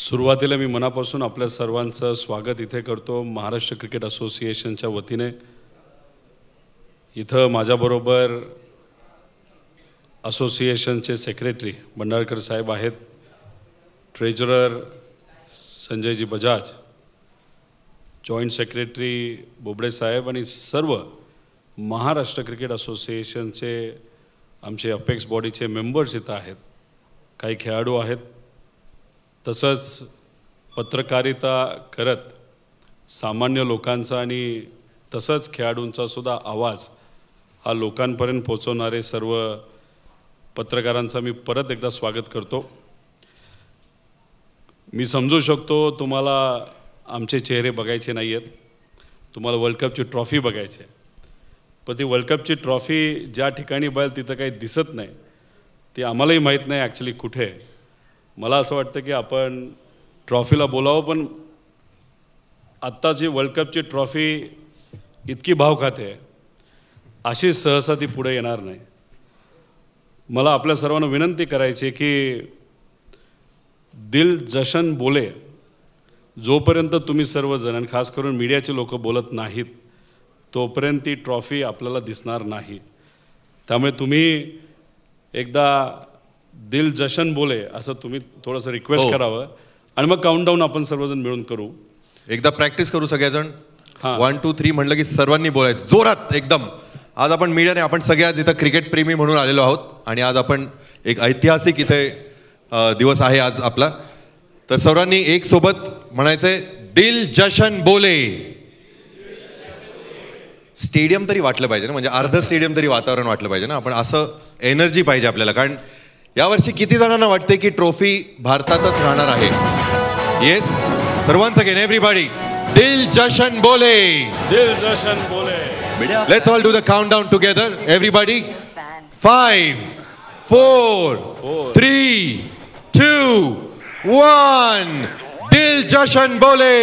सुरुवातीला मी मनापासून आपल्या सर्वांचं स्वागत इथे करतो महाराष्ट्र क्रिकेट असोसिएशनच्या वतीने इथं माझ्याबरोबर असोसिएशनचे सेक्रेटरी भंडारकर साहेब आहेत ट्रेजरर संजयजी बजाज जॉईंट सेक्रेटरी बोबडे साहेब आणि सर्व महाराष्ट्र क्रिकेट असोसिएशनचे आमचे अपेक्स बॉडीचे मेंबर्स इथं आहेत काही खेळाडू आहेत तसंच पत्रकारिता करत सामान्य लोकांचा आणि तसंच खेळाडूंचा सुद्धा आवाज हा लोकांपर्यंत पोचवणारे सर्व पत्रकारांचा मी परत एकदा स्वागत करतो मी समजू शकतो तुम्हाला आमचे चेहरे बघायचे नाही आहेत तुम्हाला वर्ल्ड कपची ट्रॉफी बघायची आहे पण ती वर्ल्ड कपची ट्रॉफी ज्या ठिकाणी बैल तिथं काही दिसत नाही ती आम्हालाही माहीत नाही ॲक्च्युली कुठे आहे मला असं वाटतं की आपण ट्रॉफीला बोलावं पण आत्ताची वर्ल्ड कपची ट्रॉफी इतकी भाव खाते अशी सहसा ती पुढे येणार नाही मला आपल्या सर्वांना विनंती करायची की दिल जशन बोले जोपर्यंत तुम्ही सर्वजण आणि खास करून मीडियाचे लोक बोलत नाहीत तोपर्यंत ती ट्रॉफी आपल्याला दिसणार नाही त्यामुळे तुम्ही एकदा दिल जशन बोले असं तुम्ही थोडंसं रिक्वेस्ट हो. करावं आणि मग काउंटडाऊन आपण सर्वजण मिळून करू एकदा प्रॅक्टिस करू सगळेजण वन टू थ्री म्हणलं की सर्वांनी बोलायचं जोरात एकदम आज आपण मीडियाने आपण सगळ्याच इथं क्रिकेट प्रेमी म्हणून आलेलो आहोत आणि आज आपण एक ऐतिहासिक इथे दिवस आहे आज आपला तर सर्वांनी एक सोबत म्हणायचंय दिल जशन बोले स्टेडियम तरी वाटलं पाहिजे ना म्हणजे अर्ध स्टेडियम तरी वातावरण वाटलं पाहिजे ना आपण असं एनर्जी पाहिजे आपल्याला कारण यावर्षी किती जणांना वाटते की ट्रॉफी भारतातच राहणार आहे येस सर्वांचं अगेन एव्हरीबॉडी दिल जशन बोले दिल जशन बोले let's all do the count down together everybody five four three two one दिल जशन बोले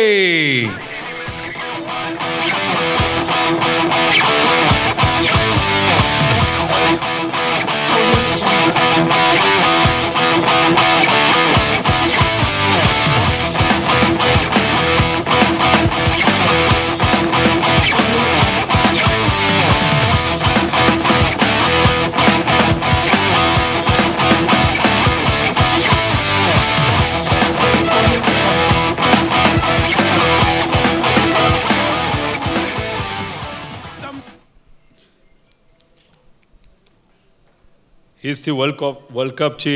हीच ती वर्ल्ड कप वर्ल्ड कपची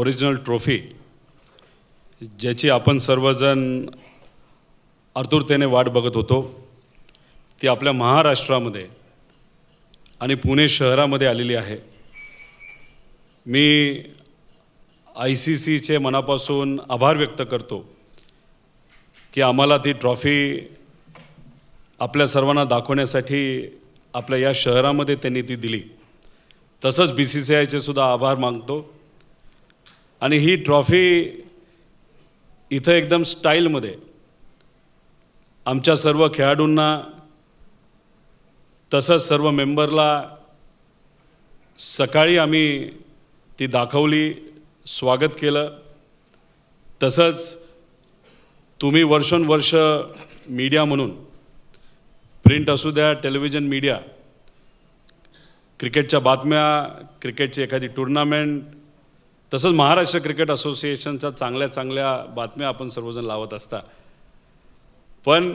ओरिजिनल ट्रॉफी ज्याची आपण सर्वजण आतुरतेने वाट बघत होतो ती आपल्या महाराष्ट्रामध्ये आणि पुणे शहरामध्ये आलेली आहे मी आय सी सीचे मनापासून आभार व्यक्त करतो की आम्हाला ती ट्रॉफी आपल्या सर्वांना दाखवण्यासाठी आपल्या या शहरामध्ये त्यांनी ती दिली तसंच बी सी सी आयचे सुद्धा आभार मानतो आणि ही ट्रॉफी इथं एकदम स्टाईलमध्ये आमच्या सर्व खेळाडूंना तसंच सर्व मेंबरला सकाळी आम्ही ती दाखवली स्वागत केलं तसंच तुम्ही वर्षोनवर्ष मीडिया म्हणून प्रिंट असू द्या टेलिव्हिजन मीडिया क्रिकेटच्या बातम्या क्रिकेटची एखादी टुर्नामेंट तसंच महाराष्ट्र क्रिकेट असोसिएशनच्या चांगल्या चांगल्या बातम्या आपण सर्वजण लावत असता पण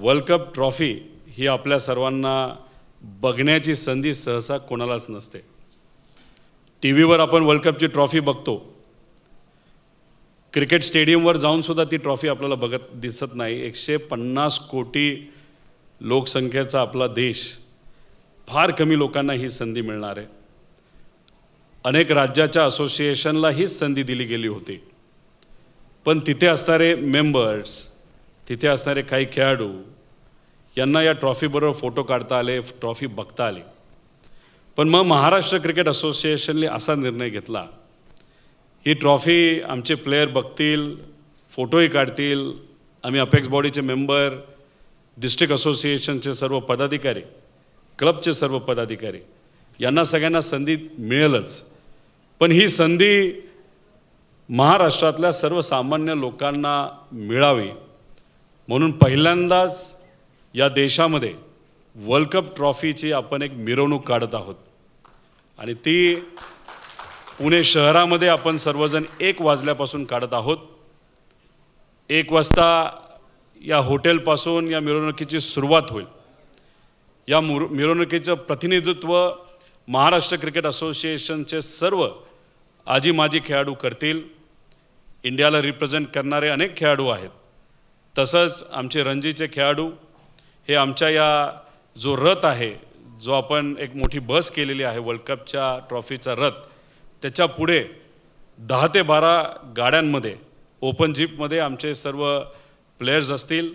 वर्ल्ड कप ट्रॉफी ही आपल्या सर्वांना बघण्याची संधी सहसा कोणालाच नसते टी व्हीवर आपण वर्ल्ड कपची ट्रॉफी बघतो क्रिकेट स्टेडियमवर जाऊनसुद्धा ती ट्रॉफी आपल्याला बघत दिसत नाही एकशे पन्नास कोटी लोकसंख्येचा आपला देश फार कमी लोकांना ही संधी मिळणार आहे अनेक राज्याच्या असोसिएशनला हीच संधी दिली गेली होती पण तिथे असणारे मेंबर्स तिथे असणारे काही खेळाडू यांना या ट्रॉफीबरोबर फोटो काढता आले ट्रॉफी बघता आली पण मग महाराष्ट्र क्रिकेट असोसिएशनने असा निर्णय घेतला ही ट्रॉफी आमचे प्लेयर बघतील फोटोही काढतील आम्ही अपेक्स बॉडीचे मेंबर डिस्ट्रिक्ट असोसिएशनचे सर्व पदाधिकारी क्लबचे सर्व पदाधिकारी यांना सगळ्यांना संधी मिळेलच पण ही संधी महाराष्ट्रातल्या सर्वसामान्य लोकांना मिळावी म्हणून पहिल्यांदाच या देशामध्ये वर्ल्ड कप ट्रॉफीची आपण एक मिरवणूक काढत आहोत आणि ती पुणे शहरामध्ये आपण सर्वजण एक वाजल्यापासून काढत आहोत एक वाजता या हॉटेलपासून या मिरवणुकीची सुरुवात होईल या मुर मिरवणुकीचं प्रतिनिधित्व महाराष्ट्र क्रिकेट असोसिएशनचे सर्व आजी माजी खेळाडू करतील इंडियाला रिप्रेझेंट करणारे अनेक खेळाडू आहेत तसंच आमचे रणजीचे खेळाडू हे आमच्या या जो रथ आहे जो आपण एक मोठी बस केलेली आहे वर्ल्ड कपच्या ट्रॉफीचा रथ त्याच्या पुढे दहा ते बारा गाड्यांमध्ये ओपन जीपमध्ये आमचे सर्व प्लेयर्स असतील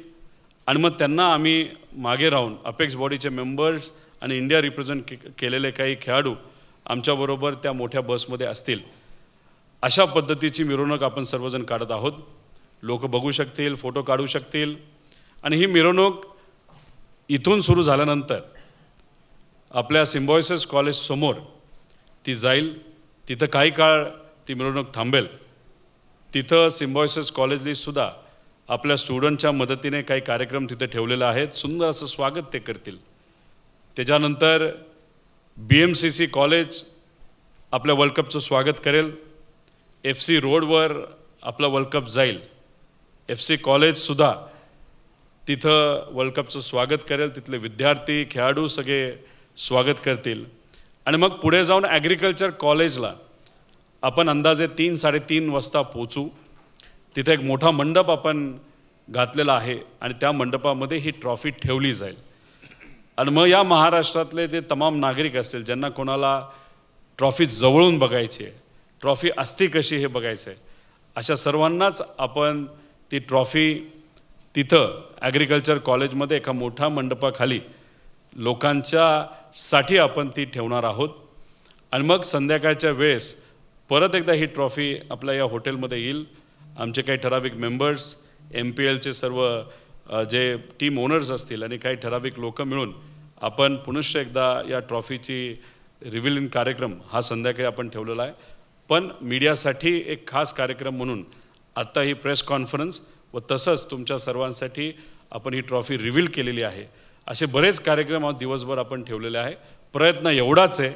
आणि मग त्यांना आम्ही मागे राहून अपेक्स बॉडीचे मेंबर्स आणि इंडिया रिप्रेझेंट केलेले काही खेळाडू आमच्याबरोबर त्या मोठ्या बसमध्ये असतील अशा पद्धतीची मिरवणूक आपण सर्वजण काढत आहोत लोक बघू शकतील फोटो काढू शकतील आणि ही मिरवणूक इथून सुरू झाल्यानंतर आपल्या सिम्बॉयसेस कॉलेजसमोर ती जाईल तिथं काही काळ ती मिरवणूक थांबेल तिथं सिम्बॉयसेस कॉलेजलीसुद्धा आपल्या स्टुडंटच्या मदतीने काही कार्यक्रम तिथे ठेवलेला आहेत सुंदर असं स्वागत ते करतील त्याच्यानंतर B M C C college आपल्या वर्ल्ड कपचं स्वागत करेल एफ सी रोडवर आपला वर्ल्ड कप जाईल एफ सी कॉलेजसुद्धा तिथं वर्ल्ड कपचं स्वागत करेल तिथले विद्यार्थी खेळाडू सगळे स्वागत करतील आणि मग पुढे जाऊन ॲग्रिकल्चर कॉलेजला आपण अंदाजे तीन साडेतीन वाजता पोचू तिथे एक मोठा मंडप आपण घातलेला आहे आणि त्या मंडपामध्ये ही ट्रॉफी ठेवली जाईल आणि मग या महाराष्ट्रातले जे तमाम नागरिक असतील ज्यांना कोणाला ट्रॉफी जवळून बघायची आहे ट्रॉफी असते कशी हे बघायचं आहे अशा सर्वांनाच आपण ती ट्रॉफी तिथं ॲग्रिकल्चर कॉलेजमध्ये एका मोठ्या मंडपाखाली लोकांच्यासाठी आपण ती ठेवणार आहोत आणि मग संध्याकाळच्या वेळेस परत एकदा ही ट्रॉफी आपल्या या हॉटेलमध्ये येईल आमचे काही ठराविक मेंबर्स एम पी एलचे सर्व जे टीम ओनर्स असतील आणि काही ठराविक लोकं मिळून आपण पुनश्च एकदा या ट्रॉफीची रिव्हिलिंग कार्यक्रम हा संध्याकाळी आपण ठेवलेला आहे पण मीडियासाठी एक खास कार्यक्रम म्हणून आत्ता ही प्रेस कॉन्फरन्स व तसंच तुमच्या सर्वांसाठी आपण ही ट्रॉफी रिव्हील केलेली आहे असे बरेच कार्यक्रम दिवसभर आपण ठेवलेले आहे प्रयत्न एवढाच आहे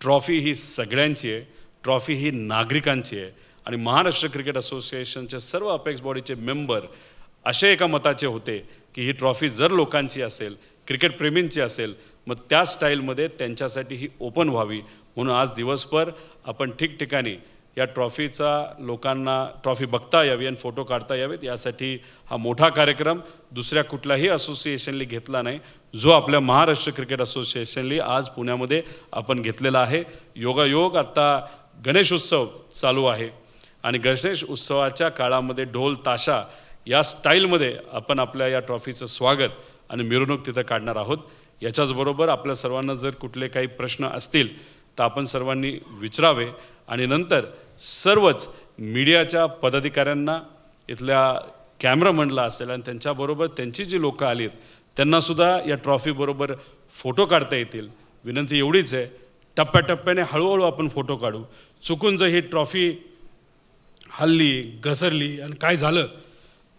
ट्रॉफी ही सगळ्यांची आहे ट्रॉफी ही नागरिकांची आहे आणि महाराष्ट्र क्रिकेट असोसिएशनचे सर्व अपेक्स बॉडीचे मेंबर असे एका मताचे होते की ही ट्रॉफी जर लोकांची असेल क्रिकेटप्रेमींची असेल मग त्या स्टाईलमध्ये त्यांच्यासाठी ही ओपन व्हावी म्हणून आज दिवसभर आपण ठिकठिकाणी या ट्रॉफीचा लोकांना ट्रॉफी बघता यावी आणि फोटो काढता यावेत यासाठी हा मोठा कार्यक्रम दुसऱ्या कुठल्याही असोसिएशनली घेतला नाही जो आपल्या महाराष्ट्र क्रिकेट असोसिएशनली आज पुण्यामध्ये आपण घेतलेला आहे योगायोग आत्ता गणेशोत्सव चालू आहे आणि गणेश उत्सवाच्या काळामध्ये ढोल ताशा या स्टाईलमध्ये आपण आपल्या या ट्रॉफीचं स्वागत आणि मिरवणूक तिथं काढणार आहोत याच्याचबरोबर आपल्या सर्वांना जर कुठले काही प्रश्न असतील तर आपण सर्वांनी विचारावे आणि नंतर सर्वच मीडियाच्या पदाधिकाऱ्यांना इथल्या कॅमेरामनला असेल आणि त्यांच्याबरोबर त्यांची जी लोकं आली आहेत त्यांनासुद्धा या ट्रॉफीबरोबर फोटो काढता येतील विनंती एवढीच आहे टप्प्याटप्प्याने हळूहळू आपण फोटो काढू चुकून जर ही ट्रॉफी हल्ली घसरली आणि काय झालं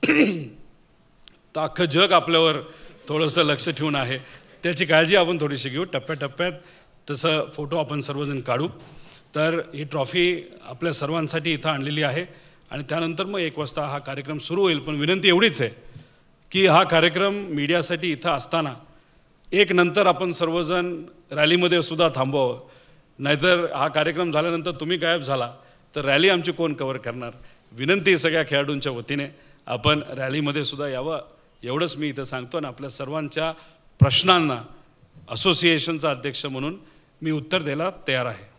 तर अख्खं जग आपल्यावर थोडंसं लक्ष ठेवून आहे त्याची काळजी आपण थोडीशी घेऊ टप्प्याटप्प्यात तसं फोटो आपण सर्वजण काढू तर ही ट्रॉफी आपल्या सर्वांसाठी इथं आणलेली आहे आणि त्यानंतर मग एक वाजता हा कार्यक्रम सुरू होईल पण विनंती एवढीच आहे की हा कार्यक्रम मीडियासाठी इथं असताना एक नंतर आपण सर्वजण रॅलीमध्ये सुद्धा थांबवावं नाहीतर हा कार्यक्रम झाल्यानंतर तुम्ही गायब झाला तर रॅली आमची कोण कवर करणार विनंती सगळ्या खेळाडूंच्या वतीने आपण रॅलीमध्ये सुद्धा यावं एवढंच मी इथं सांगतो आणि आपल्या सर्वांच्या प्रश्नांना असोसिएशनचा अध्यक्ष म्हणून मी उत्तर द्यायला तयार आहे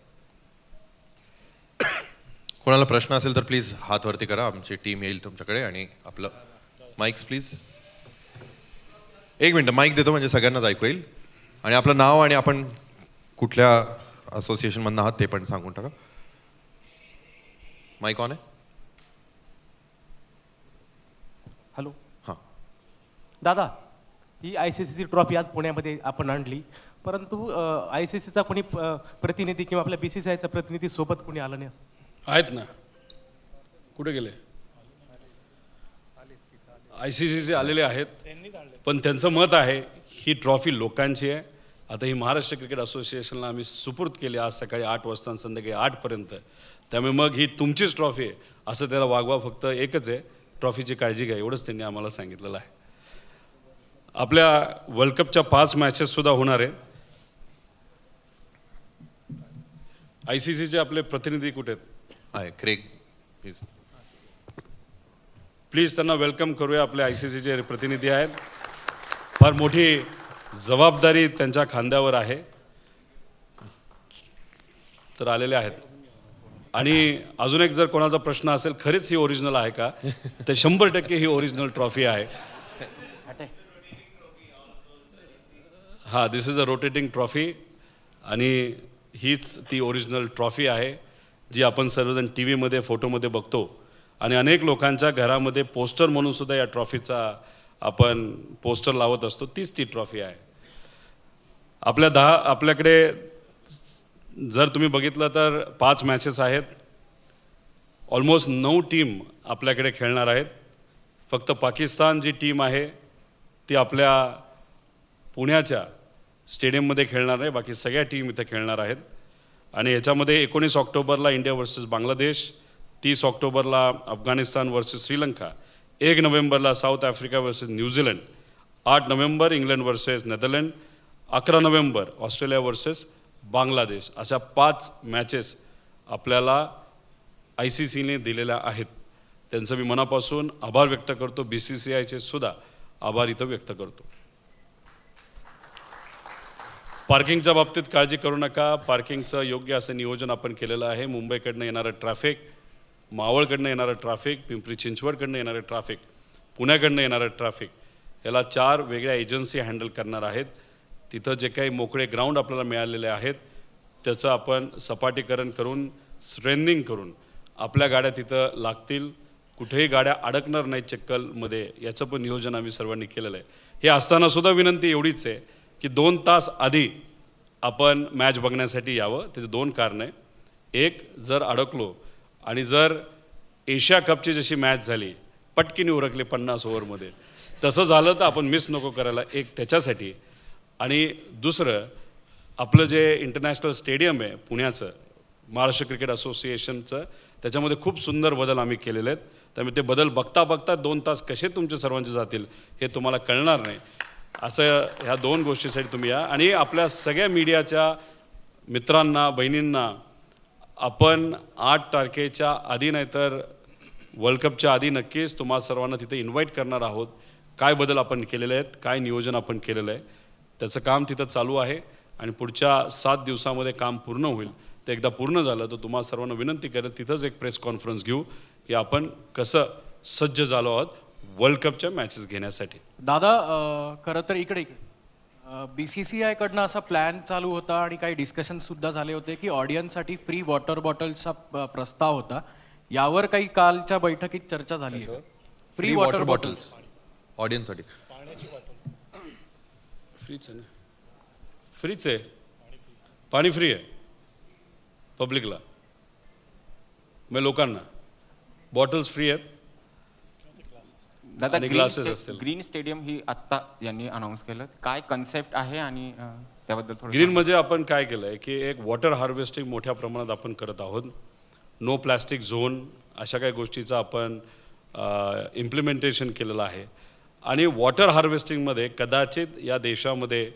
कोणाला प्रश्न असेल तर प्लीज हात वरती करा आमची टीम येईल तुमच्याकडे आणि आपलं माईक्स प्लीज एक मिनटं माईक देतो म्हणजे सगळ्यांनाच ऐकू येईल आणि आपलं नाव आणि आपण कुठल्या असोसिएशनमधनं आहात ते पण सांगून टाका माइक ऑन है हॅलो हां दादा ही आय सी सी ट्रॉफी आज पुण्यामध्ये आपण आणली परंतु आय सी सीचा कोणी प्रतिनिधी किंवा आपल्या बी सी सी आयचा प्रतिनिधी सोबत कोणी आला नाही आहेत ना कुठे गेले आय सी सीचे आलेले आहेत पण त्यांचं मत आहे ही ट्रॉफी लोकांची आहे आता ही महाराष्ट्र क्रिकेट असोसिएशनला आम्ही सुपूर्द केली आज सकाळी आठ वाजता संध्याकाळी आठपर्यंत त्यामुळे मग ही तुमचीच ट्रॉफी आहे असं त्याला वागवा फक्त एकच आहे ट्रॉफीची काळजी घ्या एवढंच त्यांनी आम्हाला सांगितलेलं आहे आपल्या वर्ल्ड कपच्या पाच मॅचेससुद्धा होणार आहेत आय सी सीचे आपले प्रतिनिधी कुठे आहेत क्रेग प्लीज प्लीज त्यांना वेलकम करूया आपले आय सी सीचे प्रतिनिधी आहेत फार मोठी जबाबदारी त्यांच्या खांद्यावर आहे तर आलेले आहेत आणि अजून एक जर कोणाचा प्रश्न असेल खरेच ही ओरिजिनल आहे का तर शंभर टक्के ही ओरिजिनल ट्रॉफी आहे हा this is a rotating trophy आणि हीच ती ओरिजिनल ट्रॉफी आहे जी आपण सर्वजण टी व्हीमध्ये फोटोमध्ये बघतो आणि अनेक लोकांच्या घरामध्ये पोस्टर म्हणून सुद्धा या ट्रॉफीचा आपण पोस्टर लावत असतो तीच ती ट्रॉफी आहे आपल्या दहा आपल्याकडे जर तुम्ही बघितलं तर पाच मॅचेस आहेत ऑलमोस्ट नऊ टीम आपल्याकडे खेळणार आहेत फक्त पाकिस्तान जी टीम आहे ती आपल्या पुण्याच्या स्टेडियममध्ये खेळणार आहे बाकी सगळ्या टीम इथे खेळणार आहेत आणि याच्यामध्ये एकोणीस ऑक्टोबरला इंडिया वर्सेस बांगलादेश तीस ऑक्टोबरला अफगाणिस्तान वर्सेस श्रीलंका एक नोव्हेंबरला साऊथ आफ्रिका वर्सेस न्यूझीलंड आठ नोव्हेंबर इंग्लंड वर्सेस नेदरलँड अकरा नोव्हेंबर ऑस्ट्रेलिया वर्सेस बांगलादेश अशा पाच मॅचेस आपल्याला आय सी सीने दिलेल्या आहेत त्यांचं मी मनापासून आभार व्यक्त करतो बी सी सी आयचे सुद्धा आभार इथं व्यक्त करतो पार्किंगच्या बाबतीत काळजी करू नका पार्किंगचं योग्य असं नियोजन आपण केलेलं आहे मुंबईकडनं येणारं ट्रॅफिक मावळकडनं येणारं ट्रॅफिक पिंपरी चिंचवडकडनं येणारं ट्रॅफिक पुण्याकडनं येणारं ट्रॅफिक याला चार वेगळ्या एजन्सी हँडल करणार आहेत तिथं जे काही मोकळे ग्राउंड आपल्याला मिळालेले आहेत त्याचं आपण सपाटीकरण करून स्ट्रेनिंग करून आपल्या गाड्या तिथं लागतील कुठेही गाड्या अडकणार नाहीत चक्कलमध्ये याचं पण नियोजन आम्ही सर्वांनी केलेलं आहे हे असतानासुद्धा विनंती एवढीच आहे की दोन तास आधी आपण मॅच बघण्यासाठी यावं त्याचे दोन कारण आहे एक जर अडकलो आणि जर एशिया कपची जशी मॅच झाली पटकीने उरकली पन्नास ओव्हरमध्ये तसं झालं तर आपण मिस नको करायला एक त्याच्यासाठी आणि दुसरं आपलं जे इंटरनॅशनल स्टेडियम आहे पुण्याचं महाराष्ट्र क्रिकेट असोसिएशनचं त्याच्यामध्ये खूप सुंदर बदल आम्ही केलेले आहेत त्यामुळे ते बदल बघता बघता दोन तास कसे तुमचे सर्वांचे जातील हे तुम्हाला कळणार नाही असं ह्या दोन गोष्टीसाठी तुम्ही या आणि आपल्या सगळ्या मीडियाच्या मित्रांना बहिणींना आपण आठ तारखेच्या आधी नाहीतर वर्ल्ड कपच्या आधी नक्कीच तुम्हाला सर्वांना तिथे इन्व्हाइट करणार आहोत काय बदल आपण केलेले आहेत काय नियोजन आपण केलेलं आहे त्याचं काम तिथं चालू आहे आणि पुढच्या सात दिवसामध्ये काम पूर्ण होईल ते एकदा पूर्ण झालं तर तुम्हाला सर्वांना विनंती करेल तिथंच एक प्रेस कॉन्फरन्स घेऊ की आपण कसं सज्ज झालो आहोत वर्ल्ड कपच्या मॅचेस घेण्यासाठी दादा खरं तर इकडे इकडे बी सी सी असा प्लॅन चालू होता आणि काही डिस्कशन सुद्धा झाले होते की ऑडियन्ससाठी फ्री वॉटर बॉटलचा प्रस्ताव होता यावर काही कालच्या बैठकीत चर्चा झाली फ्री वॉटर बॉटल्स ऑडियन्ससाठी फ्रीच आहे फ्रीच आहे पाणी फ्री आहे पब्लिकला मग लोकांना बॉटल्स फ्री आहेत दादा ग्लासेस असतील ग्रीन स्टेडियम ही आत्ता यांनी अनाऊन्स केलं काय कन्सेप्ट आहे आणि त्याबद्दल ग्रीन म्हणजे आपण काय केलंय की एक वॉटर हार्वेस्टिंग मोठ्या प्रमाणात आपण करत आहोत नो प्लॅस्टिक झोन अशा काही गोष्टीचं आपण इम्प्लिमेंटेशन केलेलं आहे आणि वॉटर हार्वेस्टिंगमध्ये कदाचित या देशामध्ये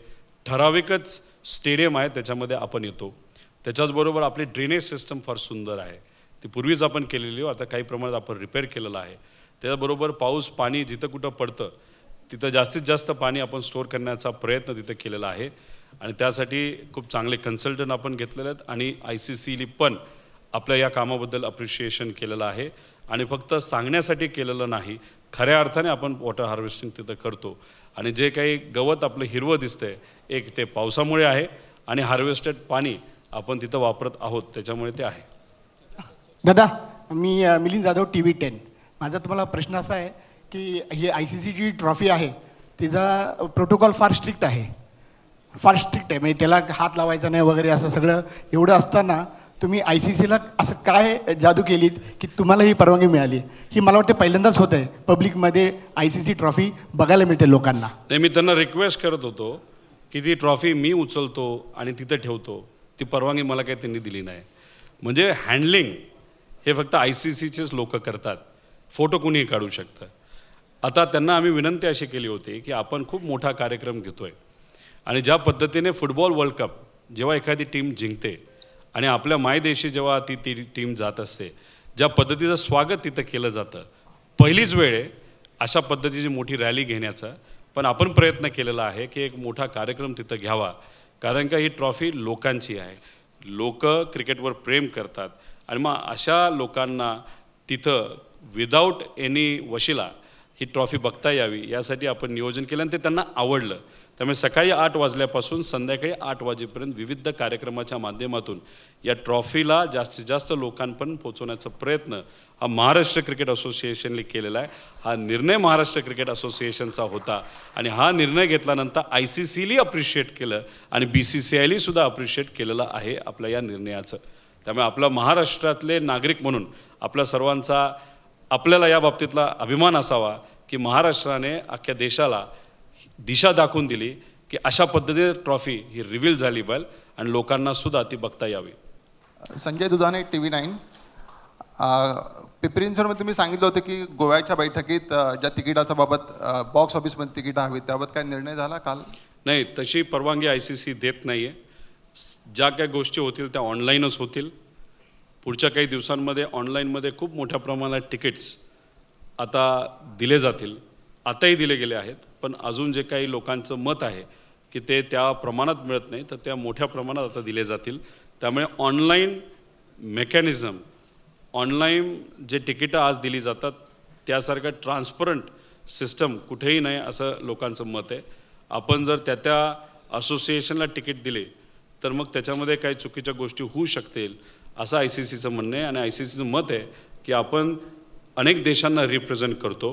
ठराविकच स्टेडियम आहे त्याच्यामध्ये आपण येतो त्याच्याचबरोबर आपली ड्रेनेज सिस्टम फार सुंदर आहे ती पूर्वीच आपण केलेली आता काही प्रमाणात आपण रिपेअर केलेलं आहे त्याचबरोबर पाऊस पाणी जिथं कुठं पडतं तिथं जास्तीत जास्त पाणी आपण स्टोअर करण्याचा प्रयत्न तिथं केलेला आहे आणि त्यासाठी खूप चांगले कन्सल्टंट आपण घेतलेले आहेत आणि आय सी सीली पण आपल्या या कामाबद्दल अप्रिशिएशन केलेलं आहे आणि फक्त सांगण्यासाठी केलेलं नाही खऱ्या अर्थाने आपण वॉटर हार्वेस्टिंग तिथं करतो आणि जे काही गवत आपलं हिरवं दिसतंय एक ते पावसामुळे आहे आणि हार्वेस्टेड पाणी आपण तिथं वापरत आहोत त्याच्यामुळे ते आहे दादा मी Milind Jadhav T V ten माझा तुम्हाला प्रश्न असा आहे की ही आय सी सी जी ट्रॉफी आहे तिचा प्रोटोकॉल फार स्ट्रिक्ट आहे फार स्ट्रिक्ट आहे म्हणजे त्याला हात लावायचा नाही वगैरे असं सगळं एवढं असताना तुम्ही आय सी सीला असं काय जादू केलीत की तुम्हाला ही परवानगी मिळाली ही मला वाटते पहिल्यांदाच होत आहे पब्लिकमध्ये आय सी सी ट्रॉफी बघायला मिळते लोकांना नाही मी त्यांना रिक्वेस्ट करत होतो की ती ट्रॉफी मी उचलतो आणि तिथं ठेवतो ती परवानगी मला काही त्यांनी दिली नाही म्हणजे हँडलिंग हे फक्त आय सी सीचेच लोक करतात फोटो कुणीही काढू शकतं आता त्यांना आम्ही विनंती अशी केली होती की आपण खूप मोठा कार्यक्रम घेतो आहे आणि ज्या पद्धतीने फुटबॉल वर्ल्ड कप जेव्हा एखादी टीम जिंकते आणि आपल्या मायदेशी जेव्हा ती ती टीम जात असते ज्या पद्धतीचं स्वागत तिथं केलं जातं पहिलीच वेळ आहे अशा पद्धतीची मोठी रॅली घेण्याचा पण आपण प्रयत्न केलेला आहे की एक मोठा कार्यक्रम तिथं घ्यावा कारण का ही ट्रॉफी लोकांची आहे लोक क्रिकेटवर प्रेम करतात आणि मग अशा लोकांना तिथं विदाऊट एनी वशिला ही ट्रॉफी बघता यावी यासाठी आपण नियोजन केलं आणि ते त्यांना आवडलं त्यामुळे सकाळी आठ वाजल्यापासून संध्याकाळी आठ वाजेपर्यंत विविध कार्यक्रमाच्या माध्यमातून या ट्रॉफीला जास्तीत जास्त लोकांपर्यंत पोहोचवण्याचा प्रयत्न हा महाराष्ट्र क्रिकेट असोसिएशनने केलेला आहे हा निर्णय महाराष्ट्र क्रिकेट असोसिएशनचा होता आणि हा निर्णय घेतल्यानंतर आय सी सीली अप्रिशिएट केलं आणि बी सी सी आयलीसुद्धा अप्रिशिएट केलेलं आहे आपल्या या निर्णयाचं त्यामुळे आपला महाराष्ट्रातले नागरिक म्हणून आपल्या सर्वांचा आपल्याला या बाबतीतला अभिमान असावा की महाराष्ट्राने अख्ख्या देशाला दिशा दाखवून दिली की अशा पद्धतीने ट्रॉफी ही रिव्हील झाली बैल आणि लोकांना सुद्धा ती बघता यावी संजय दुधाने टी व्ही नाईन पिपरिंचरमध्ये तुम्ही सांगितलं होतं की गोव्याच्या बैठकीत ज्या तिकिटाच्या बाबत बॉक्स ऑफिसमध्ये तिकीट हवी त्याबाबत काय निर्णय झाला काल नाही तशी परवानगी आय सी सी देत नाही आहे ज्या काही गोष्टी होतील त्या ऑनलाईनच होतील पुढच्या काही दिवसांमध्ये ऑनलाईनमध्ये खूप मोठ्या प्रमाणात तिकीट्स आता दिले जातील आताही दिले गेले आहेत पण अजून जे काही लोकांचं मत आहे की ते त्या प्रमाणात मिळत नाही तर त्या मोठ्या प्रमाणात आता दिले जातील त्यामुळे ऑनलाईन मेकॅनिझम ऑनलाईन जे तिकिटं आज दिली जातात त्यासारखं ट्रान्सपरंट सिस्टम कुठेही नाही असं लोकांचं मत आहे आपण जर त्या त्या असोसिएशनला तिकीट दिले तर मग त्याच्यामध्ये काही चुकीच्या गोष्टी होऊ शकतील असं आय सी सीचं म्हणणं आहे आणि आय सी सीचं मत आहे की आपण अनेक देशांना रिप्रेझेंट करतो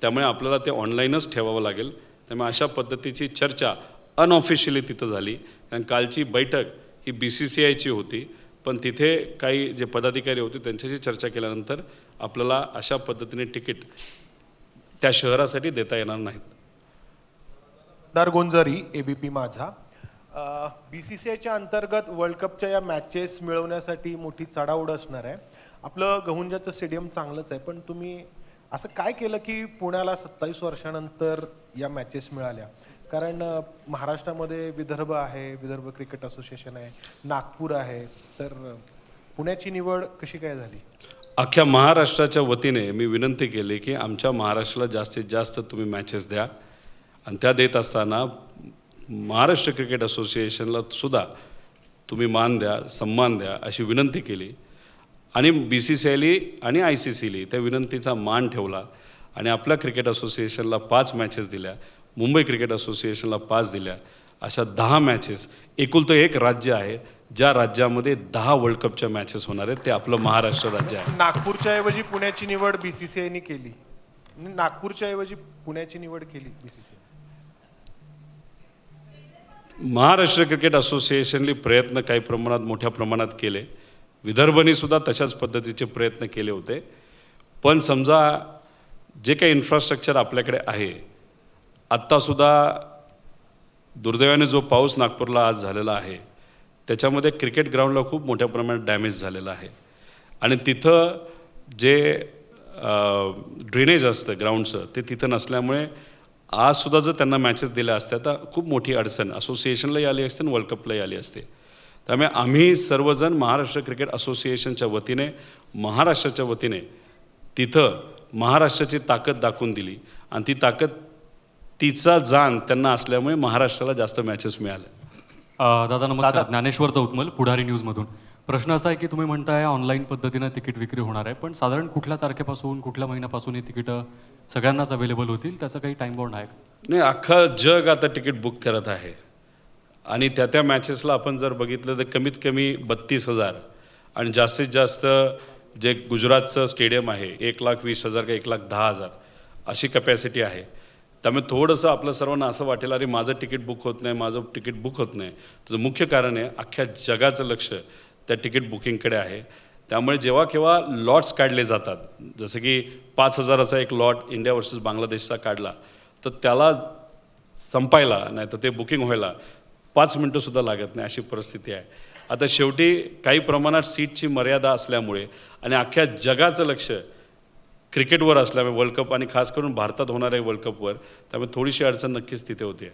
त्यामुळे आपल्याला ते ऑनलाईनच ठेवावं लागेल त्यामुळे अशा पद्धतीची चर्चा अनऑफिशियली तिथं झाली कारण कालची बैठक ही बी सी सी आयची होती पण तिथे काही जे पदाधिकारी होते त्यांच्याशी चर्चा केल्यानंतर आपल्याला अशा पद्धतीने तिकीट त्या शहरासाठी देता येणार नाहीत दार गोंजारी एबीपी माझा बी सी सी आयच्या अंतर्गत वर्ल्ड कपच्या या मॅचेस मिळवण्यासाठी मोठी चढाओढ असणार आहे आपलं गहुंजाचं स्टेडियम चांगलंच आहे पण तुम्ही असं काय केलं की पुण्याला सत्तावीस वर्षानंतर या मॅचेस मिळाल्या कारण महाराष्ट्रामध्ये विदर्भ आहे विदर्भ क्रिकेट असोसिएशन आहे नागपूर आहे तर पुण्याची निवड कशी काय झाली अख्ख्या महाराष्ट्राच्या वतीने मी विनंती केली की आमच्या महाराष्ट्राला जास्तीत जास्त तुम्ही मॅचेस द्या आणि त्या देत असताना महाराष्ट्र क्रिकेट असोसिएशनला सुद्धा तुम्ही मान द्या सन्मान द्या अशी विनंती केली आणि बी सी सी आयली आणि आय सी सीली त्या विनंतीचा मान ठेवला आणि आपल्या क्रिकेट असोसिएशनला पाच मॅचेस दिल्या मुंबई क्रिकेट असोसिएशनला पाच दिल्या अशा दहा मॅचेस एकुलतं एक राज्य आहे ज्या राज्यामध्ये दहा वर्ल्ड कपच्या मॅचेस होणार आहेत ते आपलं महाराष्ट्र राज्य आहे नागपूरच्या ऐवजी पुण्याची निवड बी सी सी आयने केली नागपूरच्या ऐवजी पुण्याची निवड केली B C C Maharashtra cricket असोसिएशनने प्रयत्न काही प्रमाणात मोठ्या प्रमाणात केले विदर्भनी सुद्धा तशाच पद्धतीचे प्रयत्न केले होते पण समजा जे काही इन्फ्रास्ट्रक्चर आपल्याकडे आहे आत्तासुद्धा दुर्दैवाने जो पाऊस नागपूरला आज झालेला आहे त्याच्यामध्ये क्रिकेट ग्राउंडला खूप मोठ्या प्रमाणात डॅमेज झालेला आहे आणि तिथं जे ड्रेनेज असतं ग्राउंडचं ते तिथं नसल्यामुळे आजसुद्धा जर त्यांना मॅचेस दिल्या असत्या तर खूप मोठी अडचण असोसिएशनलाही आली असते आणि वर्ल्ड कपलाही आली असते त्यामुळे आम्ही सर्वजण महाराष्ट्र क्रिकेट असोसिएशनच्या वतीने महाराष्ट्राच्या वतीने तिथं महाराष्ट्राची ताकद दाखवून दिली आणि ती ताकद तिचा जाण त्यांना असल्यामुळे महाराष्ट्राला जास्त मॅचेस मिळाले दादा नमस्कार ज्ञानेश्वर चौतमल पुढारी न्यूजमधून प्रश्न असा आहे की तुम्ही म्हणताय ऑनलाईन पद्धतीनं तिकीट विक्री होणार आहे पण साधारण कुठल्या तारखेपासून कुठल्या महिन्यापासून ही तिकीटं सगळ्यांनाच अवेलेबल होतील त्याचं काही टाईम बाउंड आहे नाही अख्खा जग आता तिकीट बुक करत आहे आणि त्या त्या मॅचेसला आपण जर बघितलं तर कमीत कमी बत्तीस हजार आणि जास्तीत जास्त जे गुजरातचं स्टेडियम आहे एक लाख वीस हजार का एक लाख दहा हजार अशी कपॅसिटी आहे त्यामुळे थोडंसं आपलं सर्वांना असं वाटेल अरे माझं तिकीट बुक होत नाही माझं तिकीट बुक होत नाही त्याचं मुख्य कारण आहे अख्ख्या जगाचं लक्ष त्या तिकीट बुकिंगकडे आहे त्यामुळे जेव्हा केव्हा लॉट्स काढले जातात जसं की पाच हजाराचा एक लॉट इंडिया वर्सेस बांगलादेशचा काढला तर त्याला संपायला नाही तर ते बुकिंग व्हायला पाच सुद्धा लागत नाही अशी परिस्थिती आहे आता शेवटी काही प्रमाणात सीटची मर्यादा असल्यामुळे आणि अख्ख्या जगाचं लक्ष क्रिकेटवर असल्यामुळे वर्ल्ड कप आणि खास करून भारतात होणाऱ्या वर्ल्ड कपवर त्यामुळे थोडीशी अडचण नक्कीच तिथे होती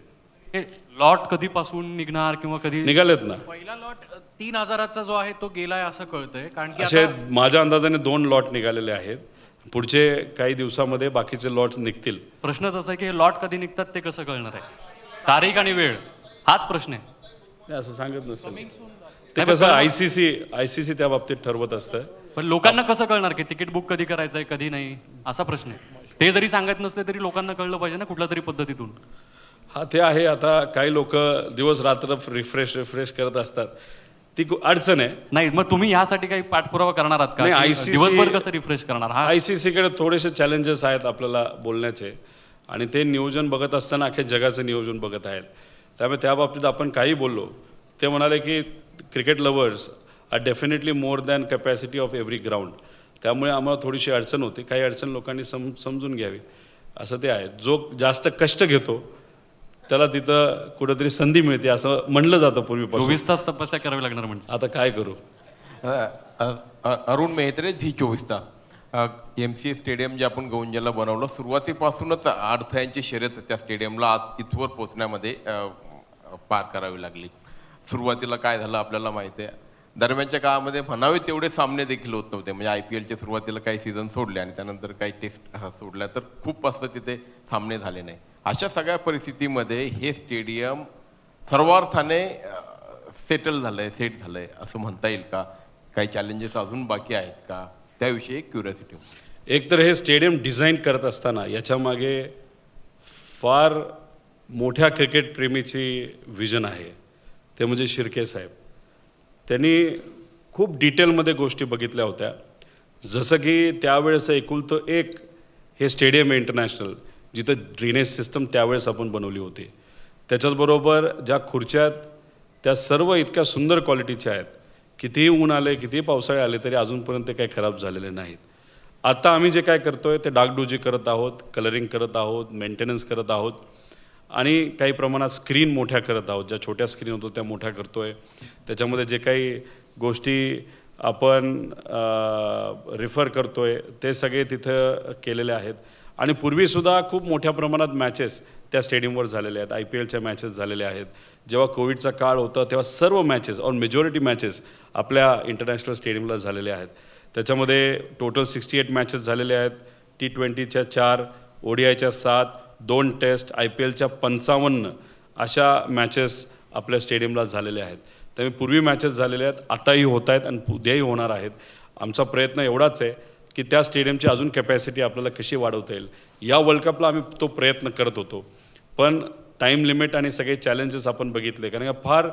लॉट कधीपासून निघणार किंवा कधी निघालेत ना पहिला लॉट तीन हजाराचा जो आहे तो गेलाय असं कळतंय कारण की असे माझ्या अंदाजाने दोन लॉट निघालेले आहेत पुढचे काही दिवसामध्ये बाकीचे लॉट निघतील प्रश्नच असा आहे की हे लॉट कधी निघतात ते कसं कळणार आहे तारीख आणि वेळ हाच प्रश्न आहे असं सांगत नसतं ते आय आयसीसी आयसीसी त्या बाबतीत ठरवत असतं पण लोकांना कसं कळणार की तिकीट बुक कधी करायचं आहे कधी नाही असा प्रश्न आहे ते जरी सांगत नसले तरी लोकांना कळलं पाहिजे ना कुठल्या तरी पद्धतीतून हा ते आहे आता काही लोक दिवस रात्र रिफ्रेश रिफ्रेश करत असतात ती अडचण आहे नाही मग तुम्ही यासाठी काही पाठपुरावा करणार आहात का आयसीसी दिवसभर कसं रिफ्रेश करणार हा कडे थोडेसे चॅलेंजेस आहेत आपल्याला बोलण्याचे आणि ते नियोजन बघत असताना अख्ख्या जगाचं नियोजन बघत आहेत त्यामुळे त्या बाबतीत आपण काही बोललो ते म्हणाले की cricket lovers are definitely more than capacity of every ground त्यामुळे आम्हाला थोडीशी अडचण होती काही अडचण लोकांनी सम समजून घ्यावी असं ते आहे जो जास्त कष्ट घेतो त्याला तिथं कुठंतरी संधी मिळते असं म्हणलं जातं पूर्वी चोवीस तास तपस्या करावी लागणार म्हणजे आता काय करू अरुण मेहत्रे झी चोवीस तास एम सी ए स्टेडियम जे आपण गोंजेला बनवलं सुरुवातीपासूनच अडथळ्यांची शर्यत त्या स्टेडियमला आज इथवर पोचण्यामध्ये पार करावी लागली सुरुवातीला काय झालं आपल्याला माहिती आहे दरम्यानच्या काळामध्ये म्हणावे तेवढे सामने देखील होत नव्हते म्हणजे आय पी एलच्या सुरुवातीला काही सीझन सोडले आणि त्यानंतर काही टेस्ट सोडल्या तर खूप असं तिथे सामने झाले नाही अशा सगळ्या परिस्थितीमध्ये हे स्टेडियम सर्वार्थाने सेटल झालं आहे सेट झालं आहे असं म्हणता येईल का काही चॅलेंजेस अजून बाकी आहेत का त्याविषयी एक एकतर हे स्टेडियम डिझाईन करत असताना याच्यामागे फार मोठ्या क्रिकेटप्रेमीची विजन आहे ते म्हणजे शिर्के साहेब त्यांनी खूप डिटेलमध्ये गोष्टी बघितल्या होत्या जसं की त्यावेळेस एकुलतं एक हे स्टेडियम इंटरनॅशनल जिथं ड्रेनेज सिस्टम त्यावेळेस आपण बनवली होती त्याच्याचबरोबर ज्या खुर्च्या आहेत त्या सर्व इतक्या सुंदर क्वालिटीच्या आहेत कितीही ऊन आले कितीही पावसाळे आले तरी अजूनपर्यंत ते काही खराब झालेले नाहीत आता आम्ही जे काय करतो आहे ते डागडुजी करत आहोत कलरिंग करत आहोत मेंटेनन्स करत आहोत आणि काही प्रमाणात स्क्रीन मोठ्या करत आहोत ज्या छोट्या स्क्रीन होतो त्या मोठ्या करतो आहे त्याच्यामध्ये जे काही गोष्टी आपण रिफर करतो आहे ते सगळे तिथं केलेले आहेत आणि पूर्वीसुद्धा खूप मोठ्या प्रमाणात मॅचेस त्या स्टेडियमवर झालेल्या आहेत आय पी एलच्या मॅचेस झालेल्या आहेत जेव्हा कोविडचा काळ होता तेव्हा सर्व मॅचेस ऑन मेजॉरिटी मॅचेस आपल्या इंटरनॅशनल स्टेडियमला झालेले आहेत त्याच्यामध्ये टोटल सिक्स्टी एट मॅचेस झालेले आहेत टी ट्वेंटीच्या चार ओडीआयच्या सात दोन टेस्ट आय पी एलच्या पंचावन्न अशा मॅचेस आपल्या स्टेडियमला झालेल्या आहेत त्यामुळे पूर्वी मॅचेस झालेल्या आहेत आताही होत आहेत आणि उद्याही होणार आहेत आमचा प्रयत्न एवढाच आहे की त्या स्टेडियमची अजून कॅपॅसिटी आपल्याला कशी वाढवता येईल या वर्ल्ड कपला आम्ही तो प्रयत्न करत होतो पण टाईम लिमिट आणि सगळे चॅलेंजेस आपण बघितले कारण का फार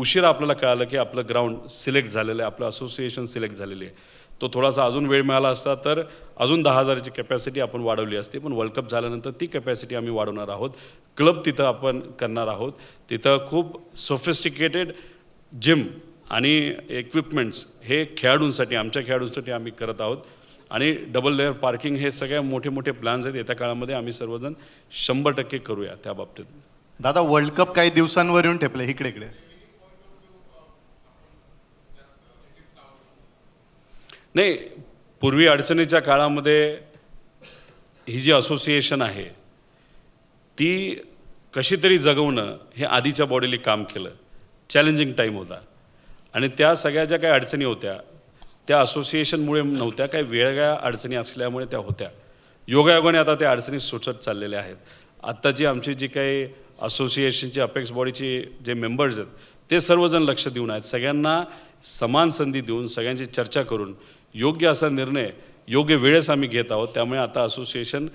उशीर आपल्याला कळालं की आपलं ग्राउंड सिलेक्ट झालेलं आहे आपलं असोसिएशन सिलेक्ट झालेली आहे तो थोडासा अजून वेळ मिळाला असता तर अजून दहा हजाराची कॅपॅसिटी आपण वाढवली असते पण वर्ल्ड कप झाल्यानंतर ती कॅपॅसिटी आम्ही वाढवणार आहोत क्लब तिथं आपण करणार आहोत तिथं खूप सोफिस्टिकेटेड जिम आणि इक्विपमेंट्स हे खेळाडूंसाठी आमच्या खेळाडूंसाठी आम्ही करत आहोत आणि डबल लेअर पार्किंग हे सगळ्या मोठे मोठे प्लॅन्स आहेत येत्या काळामध्ये आम्ही सर्वजण शंभर टक्के करूया त्या बाबतीत दादा वर्ल्ड कप काही दिवसांवर येऊन ठेपले इकडे इकडे नाही पूर्वी अडचणीच्या काळामध्ये ही जी असोसिएशन आहे ती कशी तरी जगवणं हे आधीच्या बॉडीली काम केलं चॅलेंजिंग टाईम होता आणि त्या सगळ्या ज्या काही अडचणी होत्या त्या असोसिएशनमुळे नव्हत्या काही वेगळ्या अडचणी असल्यामुळे त्या होत्या योगायोगाने आता त्या अडचणी सुचत चाललेल्या आहेत आत्ताची आमची जी काही असोसिएशनची अपेक्स बॉडीची जे मेंबर्स आहेत ते सर्वजण लक्ष देऊन आहेत सगळ्यांना समान संधी देऊन सगळ्यांची चर्चा करून योग्य असा निर्णय योग्य वेळेस आम्ही घेत आहोत त्यामुळे आता असोसिएशन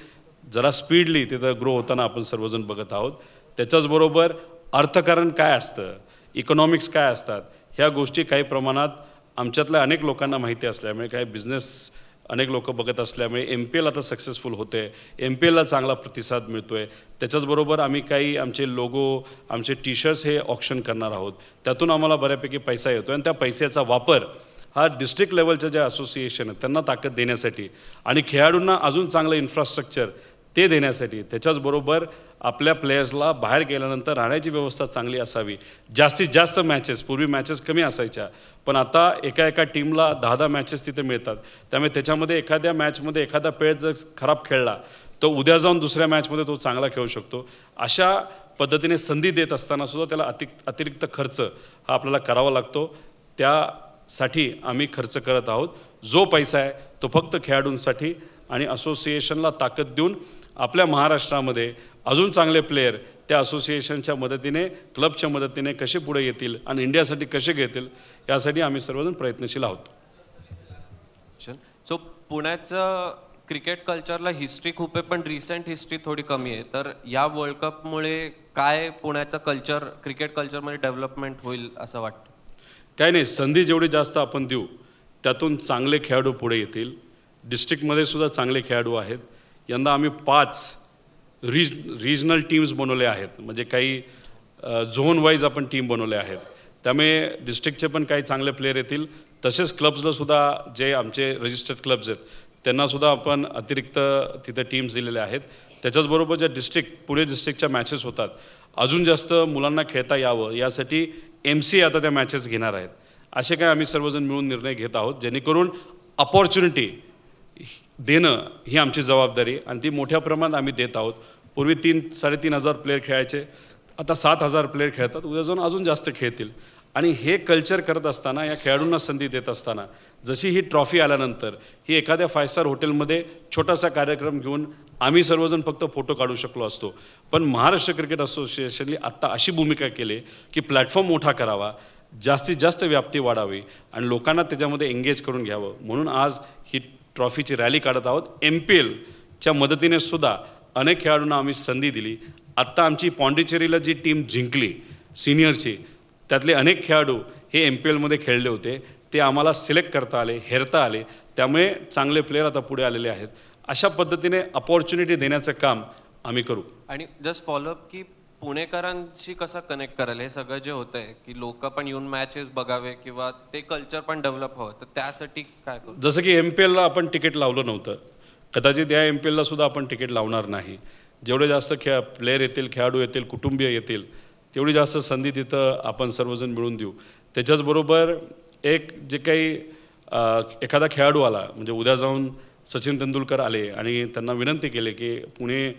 जरा स्पीडली तिथं ग्रो होताना आपण सर्वजण बघत आहोत त्याच्याचबरोबर अर्थकारण काय असतं इकॉनॉमिक्स काय असतात ह्या गोष्टी काही प्रमाणात आमच्यातल्या अनेक लोकांना माहिती असल्यामुळे काही बिझनेस अनेक लोक बघत असल्यामुळे एम पी एल आता सक्सेसफुल होते एम पी एलला चांगला प्रतिसाद मिळतो आहे त्याच्याचबरोबर आम्ही काही आमचे लोगो आमचे टी शर्ट्स हे ऑप्शन करणार आहोत त्यातून आम्हाला बऱ्यापैकी पैसा येतो आणि त्या पैशाचा वापर हा डिस्ट्रिक्ट लेवलच्या ज्या असोसिएशन आहेत त्यांना ताकद देण्यासाठी आणि खेळाडूंना अजून चांगलं इन्फ्रास्ट्रक्चर ते देण्यासाठी त्याच्याचबरोबर आपल्या प्लेयर्सला बाहेर गेल्यानंतर राहण्याची व्यवस्था चांगली असावी जास्तीत जास्त मॅचेस पूर्वी मॅचेस कमी असायच्या पण आता एका एका टीमला दहा दहा मॅचेस तिथे मिळतात त्यामुळे त्याच्यामध्ये एखाद्या मॅचमध्ये एखादा प्लेयर जर खराब खेळला तर उद्या जाऊन दुसऱ्या मॅचमध्ये तो चांगला खेळू शकतो अशा पद्धतीने संधी देत असताना सुद्धा त्याला अति अतिरिक्त खर्च हा आपल्याला करावा लागतो त्या साठी आम्ही खर्च करत आहोत जो पैसा आहे तो फक्त खेळाडूंसाठी आणि असोसिएशनला ताकद देऊन आपल्या महाराष्ट्रामध्ये अजून चांगले प्लेयर त्या असोसिएशनच्या मदतीने क्लबच्या मदतीने कसे पुढे येतील आणि इंडियासाठी कसे घेतील यासाठी आम्ही सर्वजण प्रयत्नशील आहोत सो पुण्याचं क्रिकेट कल्चरला हिस्ट्री खूप आहे पण रिसेंट हिस्ट्री थोडी कमी आहे तर या वर्ल्ड कपमुळे काय पुण्याचं कल्चर क्रिकेट कल्चरमध्ये डेव्हलपमेंट होईल असं वाटतं काय नाही संधी जेवढी जास्त आपण देऊ त्यातून चांगले खेळाडू पुढे येतील डिस्ट्रिक्टमध्ये सुद्धा चांगले खेळाडू आहेत यंदा आम्ही पाच रिज रिजनल टीम्स बनवल्या आहेत म्हणजे काही झोन वाईज आपण टीम बनवल्या आहेत त्यामुळे डिस्ट्रिक्टचे पण काही चांगले प्लेयर येतील तसेच क्लब्सलासुद्धा जे आमचे रजिस्टर्ड क्लब्स आहेत त्यांनासुद्धा आपण अतिरिक्त तिथे टीम्स दिलेल्या आहेत त्याच्याचबरोबर ज्या डिस्ट्रिक्ट पुणे डिस्ट्रिक्टच्या मॅचेस होतात अजून जास्त मुलांना खेळता यावं यासाठी एम सी आता त्या मॅचेस घेणार आहेत असे काय आम्ही सर्वजण मिळून निर्णय घेत आहोत जेणेकरून अपॉर्च्युनिटी देणं ही आमची जबाबदारी आणि ती मोठ्या प्रमाणात आम्ही देत आहोत पूर्वी तीन साडेतीन हजार प्लेयर खेळायचे आता सात हजार प्लेयर खेळतात उद्या जाऊन अजून जास्त खेळतील आणि हे कल्चर करत असताना या खेळाडूंना संधी देत असताना जशी ही ट्रॉफी आल्यानंतर ही एखाद्या फाय स्टार हॉटेलमध्ये छोटासा कार्यक्रम घेऊन आम्ही सर्वजण फक्त फोटो काढू शकलो असतो पण महाराष्ट्र क्रिकेट असोसिएशनने आत्ता अशी भूमिका केली की प्लॅटफॉर्म मोठा करावा जास्तीत जास्त व्याप्ती वाढावी आणि लोकांना त्याच्यामध्ये एंगेज करून घ्यावं म्हणून आज ही ट्रॉफीची रॅली काढत आहोत एम पी एलच्या मदतीने सुद्धा अनेक खेळाडूंना आम्ही संधी दिली आत्ता आमची पॉंडिचेरीला जी टीम जिंकली सिनियरची त्यातले अनेक खेळाडू हे एम पी एलमध्ये खेळले होते ते आम्हाला सिलेक्ट करता आले हेरता आले त्यामुळे चांगले प्लेयर आता पुढे आलेले आहेत अशा पद्धतीने अपॉर्च्युनिटी देण्याचं काम आम्ही करू आणि जस्ट फॉलोअप की पुणेकरांशी कसं कनेक्ट करायला हे सगळं जे होतं आहे की लोक पण येऊन मॅचेस बघावे किंवा ते कल्चर पण डेव्हलप व्हावं तर त्यासाठी काय करू जसं की एम पी एलला आपण तिकीट लावलं नव्हतं कदाचित या एम पी एलला सुद्धा आपण तिकीट लावणार नाही जेवढे जास्त खेळ प्लेयर येतील खेळाडू येतील कुटुंबीय येतील तेवढी जास्त संधी तिथं आपण सर्वजण मिळून देऊ त्याच्याचबरोबर एक जे काही एखादा खेळाडू आला म्हणजे उद्या जाऊन सचिन तेंडुलकर आले आणि त्यांना विनंती केली की पुणे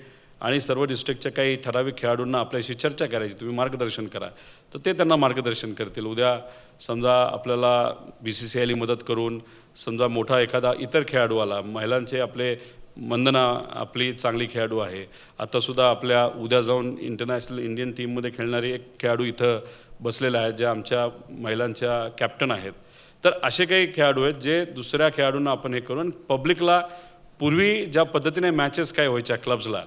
आणि सर्व डिस्ट्रिक्टच्या काही ठराविक खेळाडूंना आपल्याशी चर्चा करायची तुम्ही मार्गदर्शन करा तर ते त्यांना मार्गदर्शन करतील उद्या समजा आपल्याला बी सी सी आयली मदत करून समजा मोठा एखादा इतर खेळाडू आला महिलांचे आपले मंदना आपली चांगली खेळाडू आहे आतासुद्धा आपल्या उद्या जाऊन इंटरनॅशनल इंडियन टीममध्ये खेळणारे एक खेळाडू इथं बसलेला आहे ज्या आमच्या महिलांच्या कॅप्टन आहेत तर असे काही खेळाडू आहेत जे दुसऱ्या खेळाडूंना आपण हे करून पब्लिकला पूर्वी ज्या पद्धतीने मॅचेस काय व्हायच्या क्लब्सला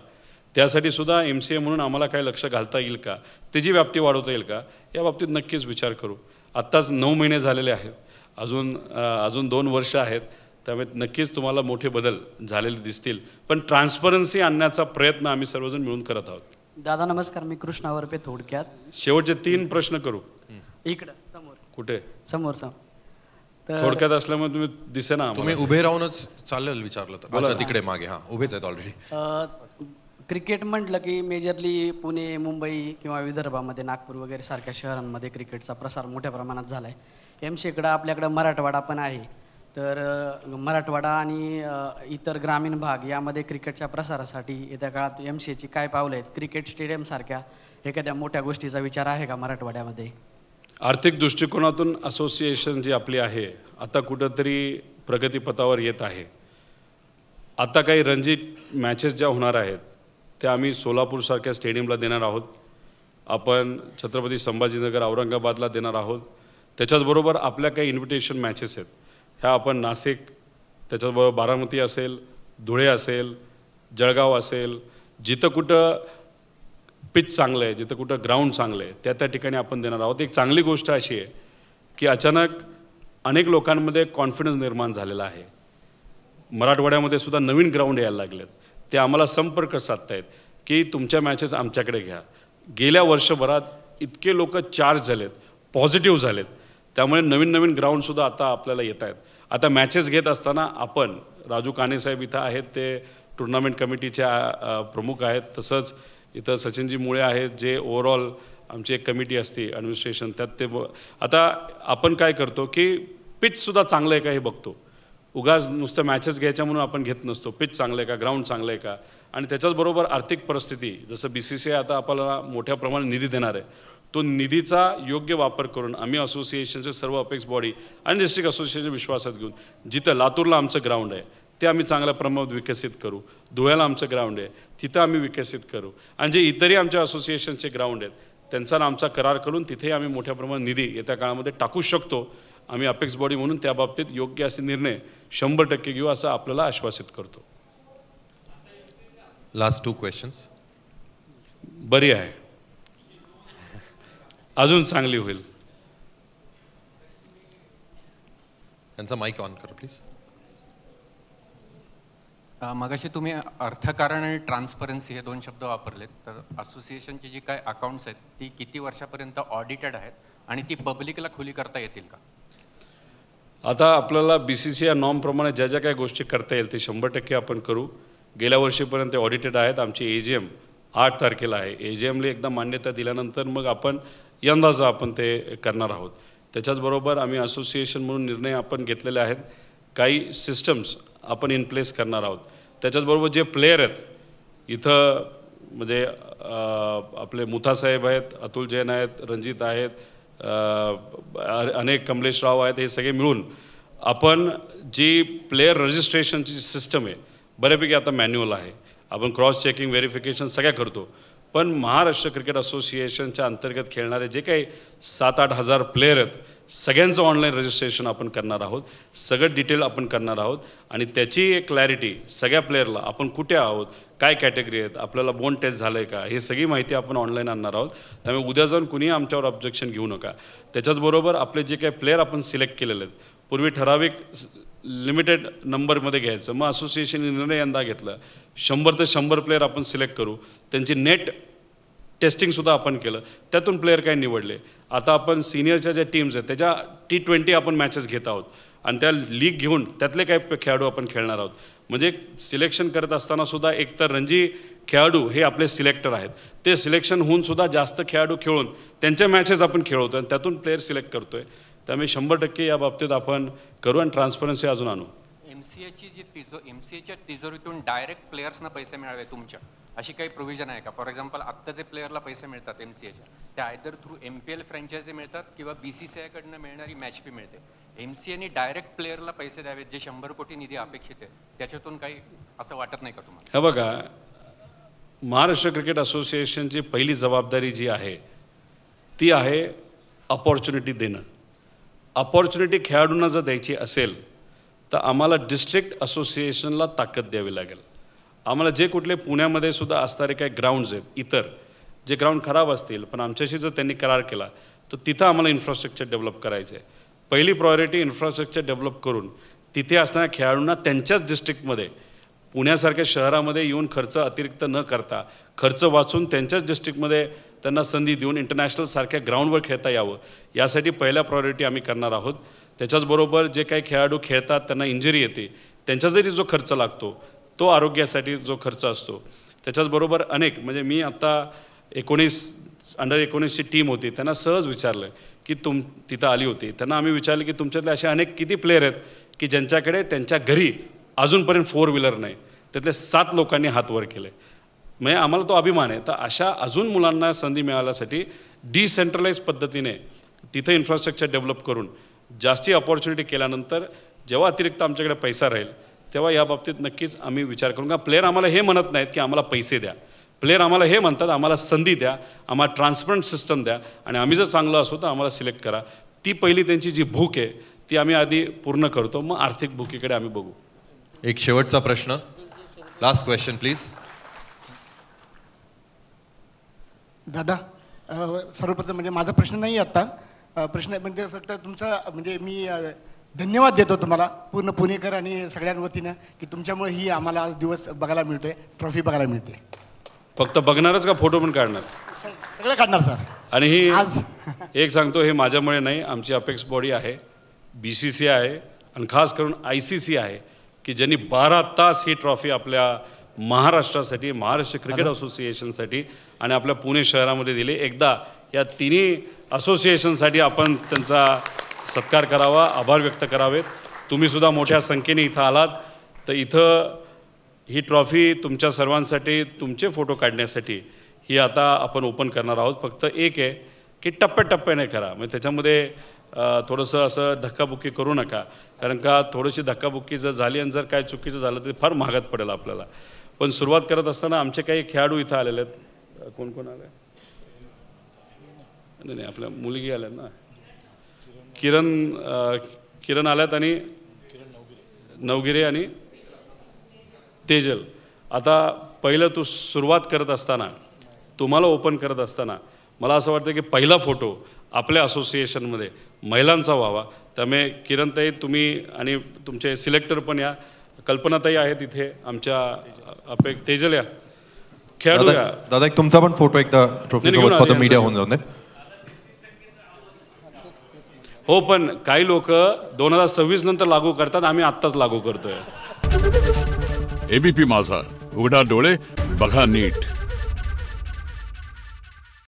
त्यासाठी सुद्धा एम सी ए म्हणून आम्हाला काय लक्ष घालता येईल का त्याची व्याप्ती वाढवता येईल का या बाबतीत नक्कीच विचार करू आत्ताच नऊ महिने झालेले आहेत अजून अजून दोन वर्ष आहेत त्यामुळे नक्कीच तुम्हाला मोठे बदल झालेले दिसतील पण ट्रान्सपरन्सी आणण्याचा प्रयत्न आम्ही सर्वजण मिळून करत आहोत दादा नमस्कार मी कृष्णावरपे थोडक्यात शेवटचे तीन प्रश्न करू इकडं समोर कुठे समोर समोर थोडक्यात असल्यामुळे तुम्ही ना तुम्ही उभे राहूनच चाललं विचारलं तर तिकडे मागे हां उभेच आहेत ऑलरेडी क्रिकेट म्हटलं की मेजरली पुणे मुंबई किंवा विदर्भामध्ये नागपूर वगैरे सारख्या शहरांमध्ये क्रिकेटचा प्रसार मोठ्या प्रमाणात झाला आहे एम सीकडं आपल्याकडं मराठवाडा पण आहे तर मराठवाडा आणि इतर ग्रामीण भाग यामध्ये क्रिकेटच्या प्रसारासाठी येत्या काळात एम सीची काय पावलं आहेत क्रिकेट स्टेडियमसारख्या एखाद्या मोठ्या गोष्टीचा विचार आहे का मराठवाड्यामध्ये आर्थिक दृष्टिकोनातून असोसिएशन जी आपली आहे आता कुठंतरी प्रगतीपथावर येत आहे आता काही रणजी मॅचेस ज्या होणार आहेत त्या आम्ही सोलापूरसारख्या स्टेडियमला देणार आहोत आपण छत्रपती संभाजीनगर औरंगाबादला देणार आहोत त्याच्याचबरोबर आपल्या काही इन्व्हिटेशन मॅचेस आहेत ह्या आपण नाशिक त्याच्याचबरोबर बारामती असेल धुळे असेल जळगाव असेल जिथं कुठं पिच चांगलं आहे जिथं कुठं ग्राउंड चांगलं आहे त्या त्या ठिकाणी आपण देणार आहोत एक चांगली गोष्ट अशी आहे की अचानक अनेक लोकांमध्ये कॉन्फिडन्स निर्माण झालेला आहे मराठवाड्यामध्ये सुद्धा नवीन ग्राउंड यायला लागलेत ते आम्हाला संपर्क साधतायत की तुमच्या मॅचेस आमच्याकडे घ्या गेल्या वर्षभरात इतके लोक चार्ज झालेत पॉझिटिव्ह झालेत त्यामुळे नवीन नवीन ग्राउंडसुद्धा आता आपल्याला येत आहेत आता मॅचेस घेत असताना आपण राजू काने इथं आहेत ते टुर्नामेंट कमिटीचे प्रमुख आहेत तसंच इथं सचिनजी मुळे आहेत जे ओव्हरऑल आमची एक कमिटी असते ॲडमिनिस्ट्रेशन त्यात ते आता आपण काय करतो की पिचसुद्धा चांगलं आहे का हे बघतो उगाच नुसतं मॅचेस घ्यायच्या म्हणून आपण घेत नसतो पिच चांगलं आहे का ग्राउंड चांगलं आहे का आणि त्याच्याचबरोबर आर्थिक परिस्थिती जसं बी सी सी आय आता आपल्याला मोठ्या प्रमाणात निधी देणार आहे तो निधीचा योग्य वापर करून आम्ही असोसिएशनचे सर्व अपेक्स बॉडी आणि डिस्ट्रिक्ट असोसिएशनच्या विश्वासात घेऊन जिथं लातूरला आमचं ग्राउंड आहे ते आम्ही चांगल्या प्रमाणात विकसित करू धुळ्याला आमचं ग्राउंड आहे तिथं आम्ही विकसित करू आणि जे इतरही आमच्या असोसिएशनचे ग्राउंड आहेत त्यांचा आमचा करार करून तिथेही आम्ही मोठ्या प्रमाणात निधी येत्या काळामध्ये टाकू शकतो आम्ही अपेक्स बॉडी म्हणून त्या बाबतीत योग्य असे निर्णय शंभर टक्के घेऊ असं आपल्याला आश्वासित करतो लास्ट टू क्वेश्चन्स बरी आहे अजून चांगली होईल त्यांचा माईक ऑन कर प्लीज मगाशी तुम्ही अर्थकारण आणि ट्रान्सपरन्सी हे दोन शब्द वापरलेत तर असोसिएशनची जी काय अकाउंट्स आहेत ती किती वर्षापर्यंत ऑडिटेड आहेत आणि ती पब्लिकला खुली करता येतील का आता आपल्याला बी सी सी या नॉर्मप्रमाणे ज्या ज्या काही गोष्टी करता येईल ते शंभर टक्के आपण करू गेल्या वर्षीपर्यंत ऑडिटेड आहेत आमची ए जी एम आठ तारखेला आहे ए जी एमला एकदा मान्यता दिल्यानंतर मग आपण यंदाचा आपण ते करणार आहोत त्याच्याचबरोबर आम्ही असोसिएशन म्हणून निर्णय आपण घेतलेले आहेत काही सिस्टम्स आपण इनप्लेस करणार आहोत त्याच्याचबरोबर जे प्लेयर आहेत इथं म्हणजे आपले मुथासाहेब आहेत अतुल जैन आहेत रणजित आहेत अनेक कमलेश राव आहेत हे सगळे मिळून आपण जी प्लेयर रजिस्ट्रेशनची सिस्टम आहे बऱ्यापैकी आता मॅन्युअल आहे आपण क्रॉस चेकिंग व्हेरिफिकेशन सगळ्या करतो पण महाराष्ट्र क्रिकेट असोसिएशनच्या अंतर्गत खेळणारे जे काही सात आठ हजार प्लेयर आहेत सगळ्यांचं ऑनलाईन रजिस्ट्रेशन आपण करणार आहोत सगळं डिटेल आपण करणार आहोत आणि त्याची एक क्लॅरिटी सगळ्या प्लेअरला आपण कुठे आहोत काय कॅटेगरी आहेत आपल्याला बोन टेस्ट झालं आहे का हे सगळी माहिती आपण ऑनलाईन आणणार आहोत त्यामुळे उद्या जाऊन कुणीही आमच्यावर ऑब्जेक्शन घेऊ नका त्याच्याचबरोबर आपले जे काही प्लेअर आपण सिलेक्ट केलेले आहेत पूर्वी ठराविक लिमिटेड नंबरमध्ये घ्यायचं मग असोसिएशन निर्णय यंदा घेतला शंभर ते शंभर प्लेअर आपण सिलेक्ट करू त्यांची नेट टेस्टिंगसुद्धा आपण केलं त्यातून प्लेयर काय निवडले आता आपण सिनियरच्या ज्या टीम्स आहेत त्याच्या टी ट्वेंटी आपण मॅचेस घेत आहोत आणि त्या लीग घेऊन त्यातले काही खेळाडू आपण खेळणार आहोत म्हणजे सिलेक्शन करत असताना सुद्धा एकतर रणजी खेळाडू हे आपले सिलेक्टर आहेत ते सिलेक्शन होऊन सुद्धा जास्त खेळाडू खेळून त्यांच्या मॅचेस आपण खेळवतो आणि त्यातून प्लेयर सिलेक्ट करतोय त्यामुळे शंभर टक्के या बाबतीत आपण करू आणि ट्रान्सपरन्सी अजून आणू एम सी एची जी तिजो एम सी एच्या तिजोरीतून डायरेक्ट प्लेयर्सना पैसे मिळावे तुमच्या अशी काही प्रोव्हिजन आहे का फॉर एक्झाम्पल आत्ता जे प्लेयरला पैसे मिळतात एम सी एच्या त्या either through M P L franchise मिळतात किंवा बी सी सी आयकडनं मिळणारी मॅच फी मिळते एम सी डायरेक्ट प्लेयरला पैसे द्यावेत जे शंभर कोटी निधी अपेक्षित आहे त्याच्यातून काही असं वाटत नाही का तुम्हाला हे बघा महाराष्ट्र क्रिकेट असोसिएशनची पहिली जबाबदारी जी आहे ती आहे अपॉर्च्युनिटी देणं अपॉर्च्युनिटी खेळाडूंना जर द्यायची असेल तर आम्हाला डिस्ट्रिक्ट असोसिएशनला ताकद द्यावी लागेल आम्हाला जे कुठले पुण्यामध्ये सुद्धा असणारे काही ग्राउंड्स आहेत इतर जे ग्राउंड खराब असतील पण आमच्याशी जर त्यांनी करार केला तर तिथं आम्हाला इन्फ्रास्ट्रक्चर डेव्हलप करायचं आहे पहिली प्रायोरिटी इन्फ्रास्ट्रक्चर डेव्हलप करून तिथे असणाऱ्या खेळाडूंना त्यांच्याच डिस्ट्रिक्टमध्ये पुण्यासारख्या शहरामध्ये येऊन खर्च अतिरिक्त न करता खर्च वाचून त्यांच्याच डिस्ट्रिक्टमध्ये त्यांना संधी देऊन इंटरनॅशनलसारख्या ग्राउंडवर खेळता यावं यासाठी पहिल्या प्रायोरिटी आम्ही करणार आहोत त्याच्याचबरोबर जे काही खेळाडू खेळतात त्यांना इंजरी येते त्यांचा जरी जो खर्च लागतो तो आरोग्यासाठी जो खर्च असतो त्याच्याचबरोबर अनेक म्हणजे मी आत्ता एकोणीस अंडर एकोणीसची टीम होती त्यांना सहज विचारलं की तुम तिथं आली होती त्यांना आम्ही विचारलं की तुमच्यातले असे अनेक किती प्लेयर आहेत की ज्यांच्याकडे त्यांच्या घरी अजूनपर्यंत फोर व्हीलर नाही त्यातले सात लोकांनी हात वर केले म्हणजे आम्हाला तो अभिमान आहे तर अशा अजून मुलांना संधी मिळाल्यासाठी डिसेंट्रलाइज पद्धतीने तिथं इन्फ्रास्ट्रक्चर डेव्हलप करून जास्ती ऑपॉर्च्युनिटी केल्यानंतर जेव्हा अतिरिक्त आमच्याकडे पैसा राहील तेव्हा या बाबतीत नक्कीच आम्ही विचार करू का प्लेअर आम्हाला हे म्हणत नाहीत की आम्हाला पैसे द्या प्लेअर आम्हाला हे म्हणतात आम्हाला संधी द्या आम्हाला ट्रान्सपरंट सिस्टम द्या आणि आम्ही जर चांगलं असू तर आम्हाला सिलेक्ट करा ती पहिली त्यांची जी भूक आहे ती आम्ही आधी पूर्ण करतो मग आर्थिक भूकीकडे आम्ही बघू एक शेवटचा प्रश्न लास्ट क्वेश्चन प्लीज दादा सर्वप्रथम म्हणजे माझा प्रश्न नाही आता प्रश्न म्हणजे फक्त तुमचा म्हणजे मी धन्यवाद देतो तुम्हाला पूर्ण पुणेकर आणि वतीनं की तुमच्यामुळे ही आम्हाला आज दिवस बघायला मिळतोय ट्रॉफी बघायला मिळते फक्त बघणारच का फोटो पण काढणार सगळं काढणार सर आणि ही आज एक सांगतो हे माझ्यामुळे नाही आमची अपेक्स बॉडी आहे बी सी सी आहे आणि खास करून आय सी सी आहे की ज्यांनी बारा तास ही ट्रॉफी आपल्या महाराष्ट्रासाठी महाराष्ट्र क्रिकेट असोसिएशनसाठी आणि आपल्या पुणे शहरामध्ये दिली एकदा या तिन्ही असोसिएशनसाठी आपण त्यांचा सत्कार करावा आभार व्यक्त करावेत तुम्हीसुद्धा मोठ्या संख्येने इथं आलात तर इथं ही ट्रॉफी तुमच्या सर्वांसाठी तुमचे फोटो काढण्यासाठी ही आता आपण ओपन करणार आहोत फक्त एक आहे की टप्प्याटप्प्याने करा म्हणजे त्याच्यामध्ये थोडंसं असं धक्काबुक्की करू नका कारण का थोडीशी धक्काबुक्की जर झाली आणि जर काय चुकीचं झालं तर फार महागात पडेल आपल्याला पण सुरुवात करत असताना आमचे काही खेळाडू इथं आलेले आहेत कोण कोण आले नाही आपल्या मुलगी आल्यात ना किरण किरण आल्यात आणि नवगिरे आणि तेजल आता पहिलं तू सुरुवात करत असताना तुम्हाला ओपन करत असताना मला असं वाटतं की पहिला फोटो आपल्या असोसिएशनमध्ये महिलांचा व्हावा त्यामुळे किरणताई तुम्ही आणि तुमचे सिलेक्टर पण या कल्पनाताई आहेत इथे आमच्या अपेक्षा तेजल या खेळाडू दादा एक तुमचा पण फोटो एकदा मीडिया होऊन नये हो पण काही लोक दोन हजार सव्वीस नंतर लागू करतात आम्ही आत्ताच लागू करतोय एबीपी माझा उघडा डोळे बघा नीट